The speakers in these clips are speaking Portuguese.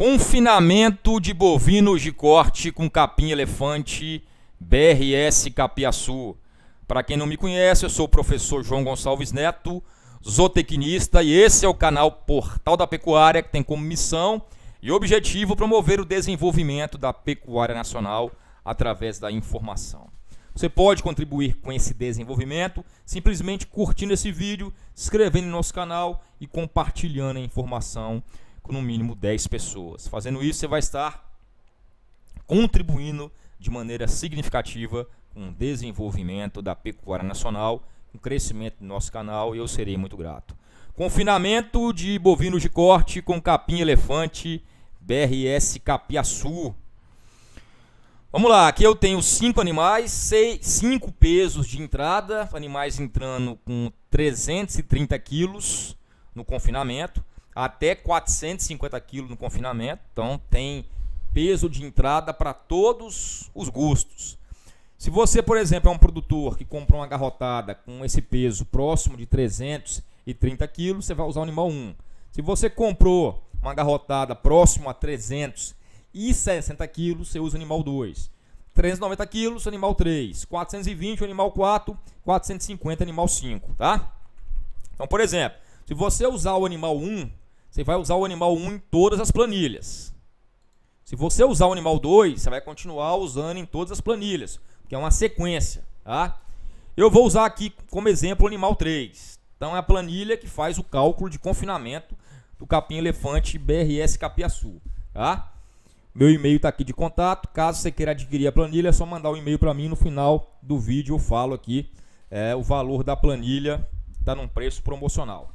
Confinamento de bovinos de corte com capim elefante BRS Capiaçu. Para quem não me conhece, eu sou o professor João Gonçalves Neto, zootecnista, e esse é o canal Portal da Pecuária, que tem como missão e objetivo promover o desenvolvimento da pecuária nacional através da informação. Você pode contribuir com esse desenvolvimento simplesmente curtindo esse vídeo, se inscrevendo no nosso canal e compartilhando a informação com no mínimo 10 pessoas. Fazendo isso, você vai estar contribuindo de maneira significativa com o desenvolvimento da pecuária nacional, com o crescimento do nosso canal e eu serei muito grato. Confinamento de bovinos de corte com capim elefante BRS Capiaçu. Vamos lá, aqui eu tenho cinco animais, seis, cinco pesos de entrada, animais entrando com 330 quilos no confinamento até 450 quilos no confinamento, então tem peso de entrada para todos os gostos. Se você, por exemplo, é um produtor que comprou uma garrotada com esse peso próximo de 330 quilos, você vai usar o animal 1. Se você comprou uma garrotada próximo a 360 quilos, você usa o animal 2. 390 quilos, animal 3. 420, animal 4. 450, animal 5, tá? Então, por exemplo, se você usar o animal 1, você vai usar o animal 1 em todas as planilhas. Se você usar o animal 2, você vai continuar usando em todas as planilhas, porque é uma sequência, tá? Eu vou usar aqui como exemplo o animal 3. Então é a planilha que faz o cálculo de confinamento do capim elefante BRS Capiaçu, tá? Meu e-mail está aqui de contato. Caso você queira adquirir a planilha, é só mandar o um e-mail para mim. No final do vídeo eu falo aqui é, o valor da planilha. Está num preço promocional.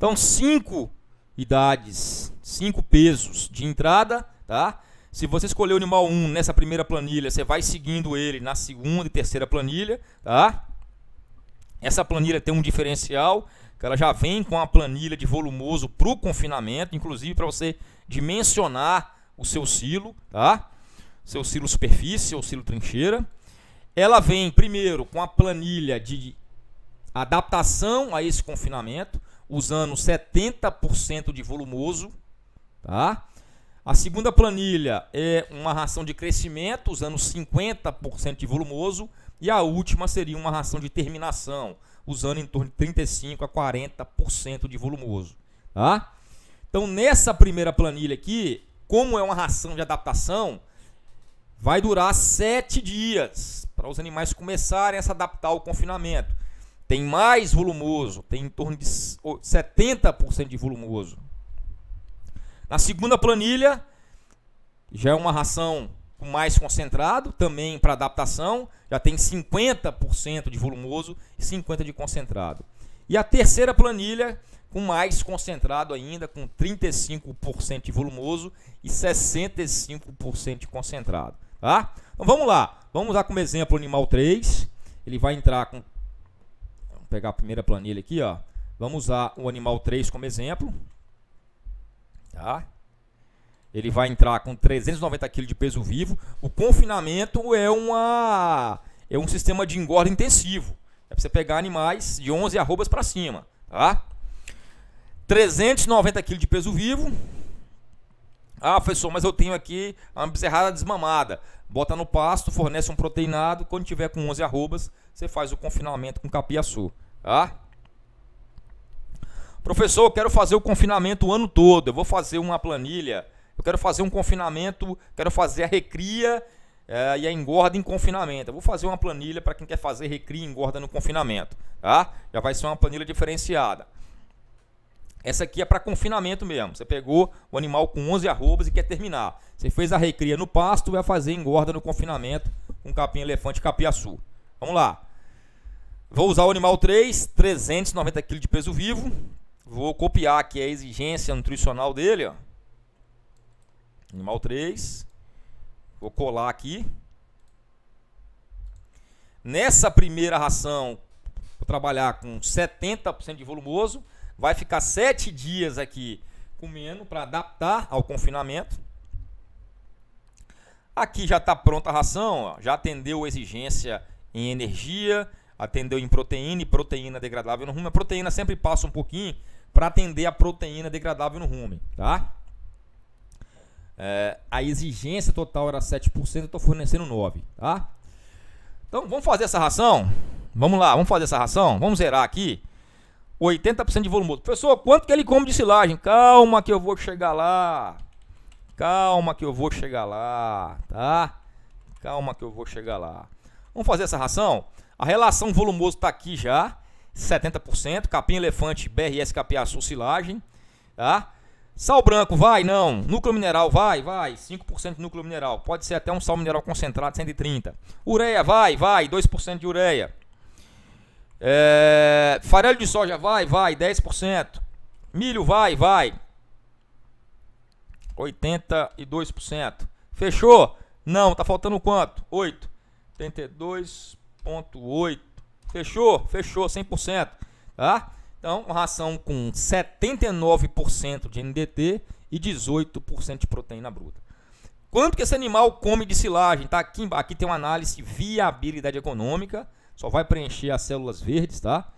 Então, cinco idades, cinco pesos de entrada, tá? Se você escolher o animal 1 nessa primeira planilha, você vai seguindo ele na segunda e terceira planilha, tá? Essa planilha tem um diferencial, que ela já vem com a planilha de volumoso para o confinamento, inclusive para você dimensionar o seu silo, tá? Seu silo superfície, seu silo trincheira. Ela vem primeiro com a planilha de adaptação a esse confinamento usando 70% de volumoso, tá? A segunda planilha é uma ração de crescimento, usando 50% de volumoso. E a última seria uma ração de terminação, usando em torno de 35% a 40% de volumoso. Tá? Então, nessa primeira planilha aqui, como é uma ração de adaptação, vai durar 7 dias para os animais começarem a se adaptar ao confinamento tem mais volumoso, tem em torno de 70% de volumoso. Na segunda planilha, já é uma ração mais concentrado, também para adaptação, já tem 50% de volumoso e 50% de concentrado. E a terceira planilha, com mais concentrado ainda, com 35% de volumoso e 65% de concentrado. Tá? Então vamos lá, vamos usar como exemplo o animal 3, ele vai entrar com pegar a primeira planilha aqui, ó. Vamos usar o animal 3 como exemplo. Tá? Ele vai entrar com 390 kg de peso vivo. O confinamento é uma é um sistema de engorda intensivo. É para você pegar animais de 11 arrobas para cima, tá? 390 kg de peso vivo. Ah, professor, mas eu tenho aqui uma bezerrada desmamada. Bota no pasto, fornece um proteinado. Quando tiver com 11 arrobas, você faz o confinamento com capiaçu, tá? Professor, eu quero fazer o confinamento o ano todo. Eu vou fazer uma planilha. Eu quero fazer um confinamento, quero fazer a recria é, e a engorda em confinamento. Eu vou fazer uma planilha para quem quer fazer recria e engorda no confinamento, tá? Já vai ser uma planilha diferenciada. Essa aqui é para confinamento mesmo. Você pegou o animal com 11 arrobas e quer terminar. Você fez a recria no pasto, vai fazer engorda no confinamento com capim elefante capiaçu. Vamos lá. Vou usar o animal 3, 390 kg de peso vivo. Vou copiar aqui a exigência nutricional dele, ó. Animal 3. Vou colar aqui. Nessa primeira ração, vou trabalhar com 70% de volumoso. Vai ficar 7 dias aqui comendo para adaptar ao confinamento. Aqui já está pronta a ração, ó. já atendeu a exigência em energia, atendeu em proteína e proteína degradável no rumen. A proteína sempre passa um pouquinho para atender a proteína degradável no rumen, tá? É, a exigência total era 7%, eu estou fornecendo 9%, tá? Então, vamos fazer essa ração? Vamos lá, vamos fazer essa ração? Vamos zerar aqui. 80% de volume. Professor, quanto que ele come de silagem? Calma que eu vou chegar lá. Calma que eu vou chegar lá, tá? Calma que eu vou chegar lá. Vamos fazer essa ração? A relação volumoso está aqui já, 70%. Capim elefante, BRS capiaçu, silagem. Tá? Sal branco, vai? Não. Núcleo mineral, vai? Vai. 5% de núcleo mineral. Pode ser até um sal mineral concentrado, 130. Ureia, vai? Vai. 2% de ureia. É... Farelo de soja, vai? Vai. 10%. Milho, vai? Vai. 82%. Fechou? Não. Tá faltando quanto? 8. 72,8. Fechou? Fechou, 100%. Tá? Então, ração com 79% de NDT e 18% de proteína bruta. Quanto que esse animal come de silagem? Tá? Aqui, aqui tem uma análise de viabilidade econômica. Só vai preencher as células verdes, tá?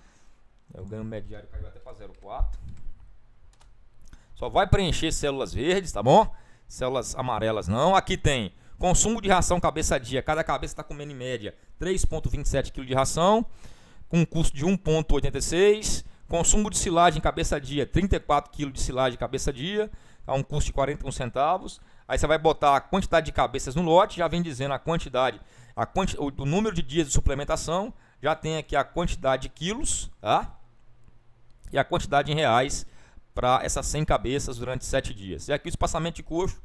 É, o ganho mediário caiu até para 0,4. Só vai preencher células verdes, tá bom? Células amarelas não. Aqui tem Consumo de ração cabeça a dia. Cada cabeça está comendo em média 3,27 kg de ração, com um custo de 1,86. Consumo de silagem cabeça a dia, 34 kg de silagem cabeça a dia, a um custo de 41 centavos. Aí você vai botar a quantidade de cabeças no lote, já vem dizendo a quantidade, a quanti, o, o número de dias de suplementação, já tem aqui a quantidade de quilos, tá? E a quantidade em reais para essas 100 cabeças durante 7 dias. E aqui o espaçamento de coxo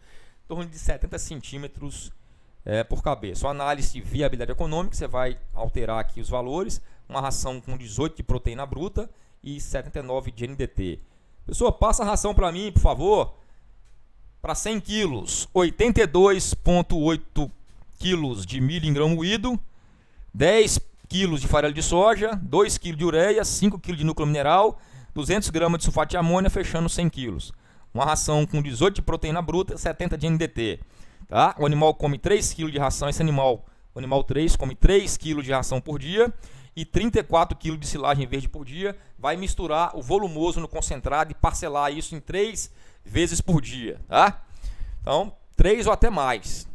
torno de 70 centímetros é, por cabeça. Sua análise de viabilidade econômica, você vai alterar aqui os valores, uma ração com 18 de proteína bruta e 79 de NDT. Pessoa, passa a ração para mim, por favor. Para 100 quilos, 82,8 quilos de milho em grão moído, 10 quilos de farelo de soja, 2 quilos de ureia, 5 quilos de núcleo mineral, 200 gramas de sulfato de amônia, fechando 100 quilos uma ração com 18 de proteína bruta e 70 de NDT. Tá? O animal come 3 kg de ração, esse animal, o animal 3, come 3 kg de ração por dia e 34 kg de silagem verde por dia. Vai misturar o volumoso no concentrado e parcelar isso em 3 vezes por dia. Tá? Então, 3 ou até mais.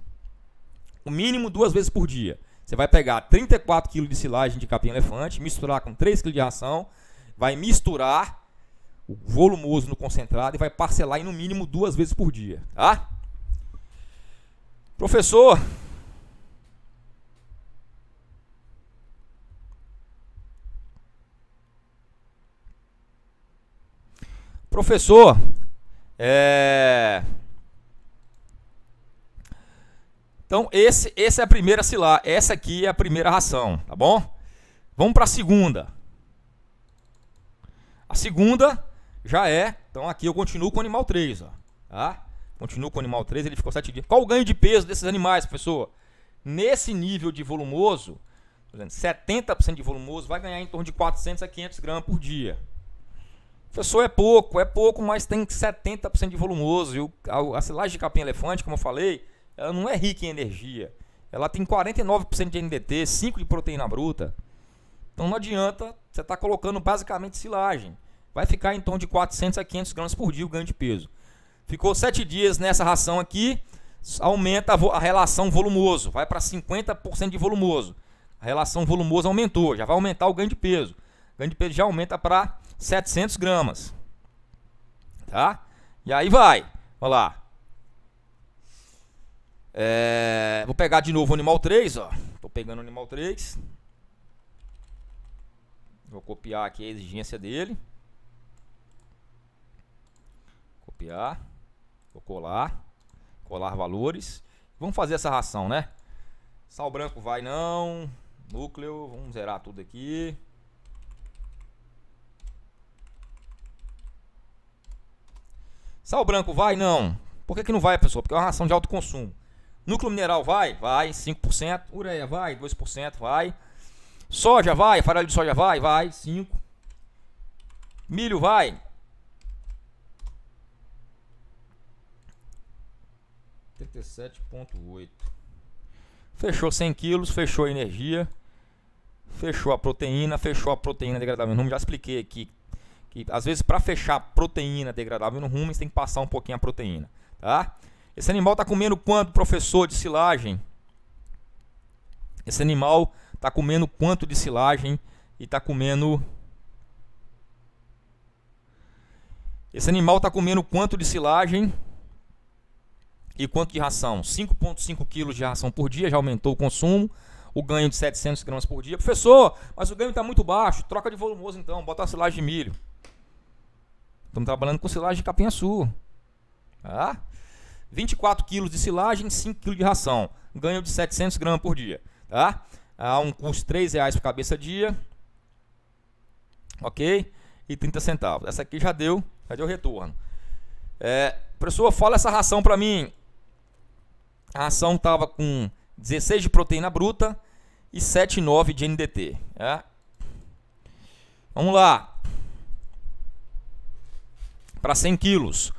O mínimo duas vezes por dia. Você vai pegar 34 kg de silagem de capim-elefante, misturar com 3 kg de ração, vai misturar volumoso no concentrado e vai parcelar em no mínimo duas vezes por dia, tá? Professor, Professor, é... Então, esse, essa é a primeira sila, essa aqui é a primeira ração, tá bom? Vamos para a segunda. A segunda já é. Então aqui eu continuo com o animal 3, ó. Tá? Continuo com o animal 3, ele ficou 7 dias. Qual o ganho de peso desses animais, professor? Nesse nível de volumoso, 70% de volumoso vai ganhar em torno de 400 a 500 gramas por dia. Professor, é pouco, é pouco, mas tem 70% de volumoso. E a, a silagem de capim-elefante, como eu falei, ela não é rica em energia. Ela tem 49% de NDT, 5% de proteína bruta. Então não adianta você estar tá colocando basicamente silagem vai ficar em torno de 400 a 500 gramas por dia o ganho de peso. Ficou 7 dias nessa ração aqui, aumenta a, relação volumoso, vai para 50% de volumoso. A relação volumoso aumentou, já vai aumentar o ganho de peso. O ganho de peso já aumenta para 700 gramas. Tá? E aí vai. Olha lá. É, vou pegar de novo o animal 3, ó. Tô pegando o animal 3. Vou copiar aqui a exigência dele. copiar, vou colar, colar valores. Vamos fazer essa ração, né? Sal branco vai não, núcleo, vamos zerar tudo aqui. Sal branco vai não. Por que, que não vai, pessoal? Porque é uma ração de alto consumo. Núcleo mineral vai? Vai, 5%. Ureia vai, 2%, vai. Soja vai, farelo de soja vai, vai, 5. Milho vai, 77,8. Fechou 100 quilos, fechou a energia, fechou a proteína, fechou a proteína degradável no rumo. Já expliquei aqui que às vezes para fechar a proteína degradável no rumo, você tem que passar um pouquinho a proteína, tá? Esse animal está comendo quanto, professor, de silagem? Esse animal está comendo quanto de silagem e está comendo... Esse animal está comendo quanto de silagem e quanto de ração? 5,5 quilos de ração por dia, já aumentou o consumo. O ganho de 700 gramas por dia. Professor, mas o ganho está muito baixo. Troca de volumoso então, bota a silagem de milho. Estamos trabalhando com silagem de capinhaçu. Tá? 24 quilos de silagem, 5 quilos de ração. Ganho de 700 gramas por dia. Tá? um custo R$ reais por cabeça dia. Ok? E 30 centavos. Essa aqui já deu, já deu retorno. É, professor, fala essa ração para mim. A ação estava com 16 de proteína bruta e 7,9 de NDT. É. Vamos lá. Para 100 quilos,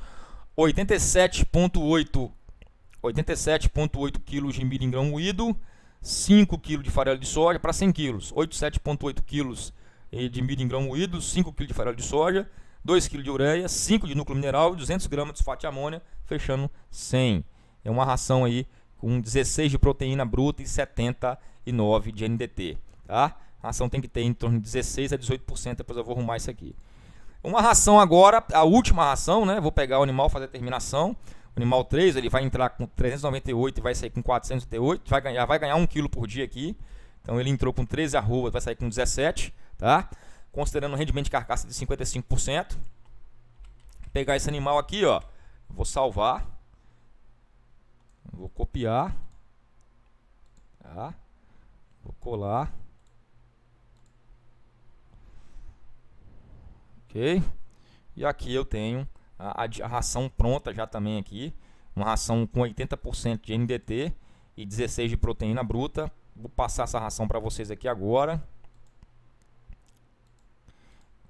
87,8 quilos de milho em grão moído, 5 quilos de farelo de soja para 100 quilos, 87,8 quilos eh, de milho em grão moído, 5 quilos de farelo de soja, 2 quilos de ureia, 5 de núcleo mineral e 200 gramas de sulfato de amônia, fechando 100. É uma ração aí com 16 de proteína bruta e 79 de NDT, tá? A ração tem que ter em torno de 16 a 18%, depois eu vou arrumar isso aqui. Uma ração agora, a última ração, né? Vou pegar o animal, fazer a terminação. O animal 3, ele vai entrar com 398 e vai sair com 408, vai ganhar, vai ganhar 1 kg por dia aqui. Então ele entrou com 13 arrobas, vai sair com 17, tá? Considerando um rendimento de carcaça de 55%. Vou pegar esse animal aqui, ó, vou salvar. Vou copiar. Tá? Vou colar. Ok? E aqui eu tenho a, a ração pronta já também aqui. Uma ração com 80% de NDT e 16% de proteína bruta. Vou passar essa ração para vocês aqui agora.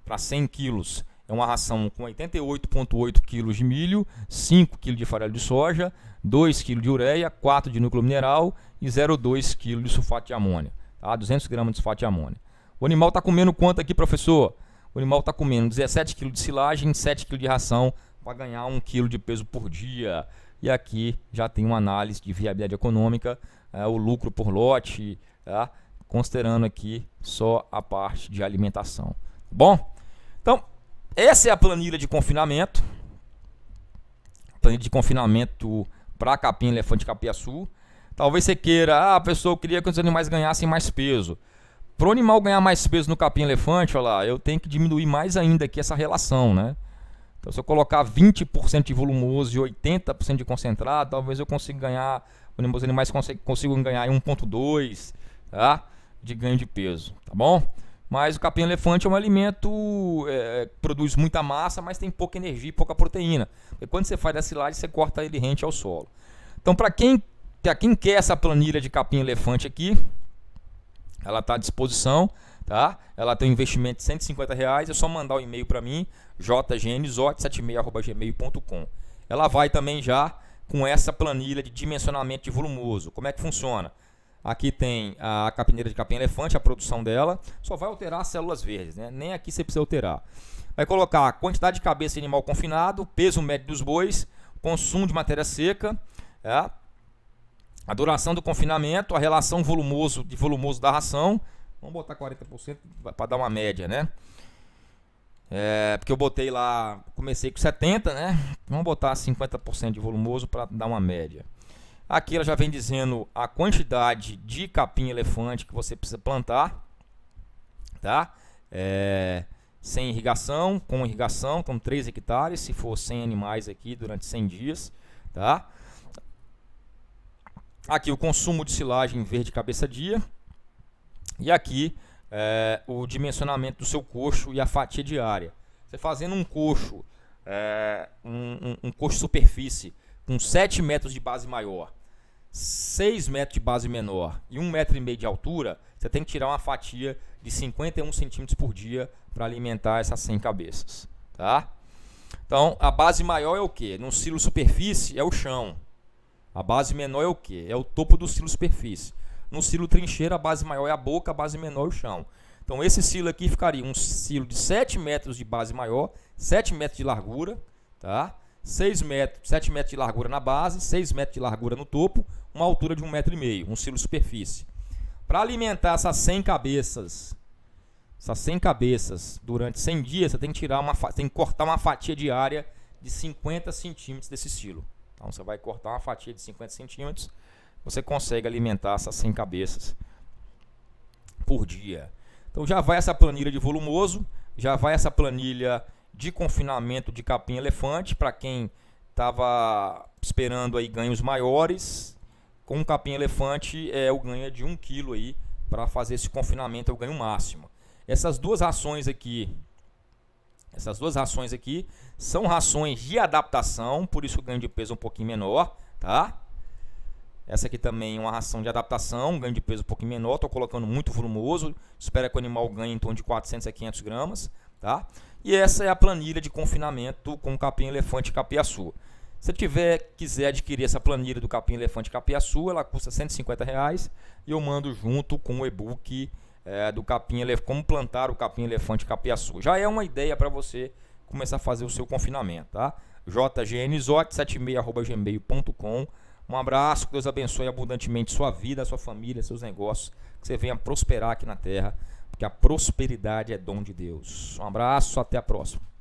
Para 100 quilos é uma ração com 88,8 kg de milho, 5 kg de farelo de soja, 2 kg de ureia, 4 de núcleo mineral e 0,2 kg de sulfato de amônia. Tá? 200 gramas de sulfato de amônia. O animal está comendo quanto aqui, professor? O animal está comendo 17 kg de silagem, 7 kg de ração, para ganhar 1 kg de peso por dia. E aqui já tem uma análise de viabilidade econômica, é, o lucro por lote, tá? considerando aqui só a parte de alimentação. Tá bom, então essa é a planilha de confinamento. Planilha de confinamento para capim elefante capiaçu. Talvez você queira, ah, a pessoa queria que os animais ganhassem mais peso. Para o animal ganhar mais peso no capim elefante, olha lá, eu tenho que diminuir mais ainda aqui essa relação, né? Então, se eu colocar 20% de volumoso e 80% de concentrado, talvez eu consiga ganhar, os animais consigam ganhar 1,2, tá? De ganho de peso, tá bom? Mas o capim-elefante é um alimento é, é produz muita massa, mas tem pouca energia e pouca proteína. E quando você faz a silagem, você corta ele rente ao solo. Então, para quem, quem quer essa planilha de capim-elefante aqui, ela está à disposição. Tá? Ela tem um investimento de 150 reais. É só mandar o um e-mail para mim, jgmzote76.gmail.com. Ela vai também já com essa planilha de dimensionamento de volumoso. Como é que funciona? Aqui tem a capineira de capim elefante, a produção dela. Só vai alterar as células verdes, né? Nem aqui você precisa alterar. Vai colocar a quantidade de cabeça de animal confinado, peso médio dos bois, consumo de matéria seca, é? a duração do confinamento, a relação volumoso de volumoso da ração. Vamos botar 40% para dar uma média, né? É, porque eu botei lá, comecei com 70, né? Vamos botar 50% de volumoso para dar uma média. Aqui ela já vem dizendo a quantidade de capim elefante que você precisa plantar, tá? É, sem irrigação, com irrigação, então 3 hectares, se for 100 animais aqui durante 100 dias, tá? Aqui o consumo de silagem verde cabeça dia. E aqui é, o dimensionamento do seu coxo e a fatia diária. Você fazendo um coxo, é, um, um, um coxo superfície com 7 metros de base maior, 6 metros de base menor e 1,5 metro e meio de altura, você tem que tirar uma fatia de 51 centímetros por dia para alimentar essas 100 cabeças. Tá? Então, a base maior é o que? no silo superfície é o chão. A base menor é o que? É o topo do silo superfície. No silo trincheira, a base maior é a boca, a base menor é o chão. Então, esse silo aqui ficaria um silo de 7 metros de base maior, 7 metros de largura, tá? 6 metros, 7 metros de largura na base, 6 metros de largura no topo, uma altura de 1,5 metro, e meio, um silo superfície. Para alimentar essas 100 cabeças, essas 100 cabeças durante 100 dias, você tem que tirar uma, tem que cortar uma fatia diária de 50 centímetros desse silo. Então você vai cortar uma fatia de 50 centímetros, você consegue alimentar essas 100 cabeças por dia. Então já vai essa planilha de volumoso, já vai essa planilha de confinamento de capim-elefante, para quem estava esperando aí ganhos maiores. Com um capim-elefante, é, o ganho de 1 um quilo aí, para fazer esse confinamento é o ganho máximo. Essas duas rações aqui, essas duas rações aqui são rações de adaptação, por isso o ganho de peso é um pouquinho menor, tá? Essa aqui também é uma ração de adaptação, ganho de peso um pouquinho menor, estou colocando muito volumoso, espera que o animal ganhe em torno de 400 a 500 gramas. Tá? E essa é a planilha de confinamento com capim elefante capiaçu. Se tiver quiser adquirir essa planilha do capim elefante capiaçu, ela custa 150 reais e eu mando junto com o e-book é, do capim elefante, como plantar o capim elefante capiaçu. Já é uma ideia para você começar a fazer o seu confinamento, tá? jgnzote76@gmail.com. Um abraço, que Deus abençoe abundantemente sua vida, sua família, seus negócios, que você venha prosperar aqui na terra que a prosperidade é dom de Deus. Um abraço, até a próxima.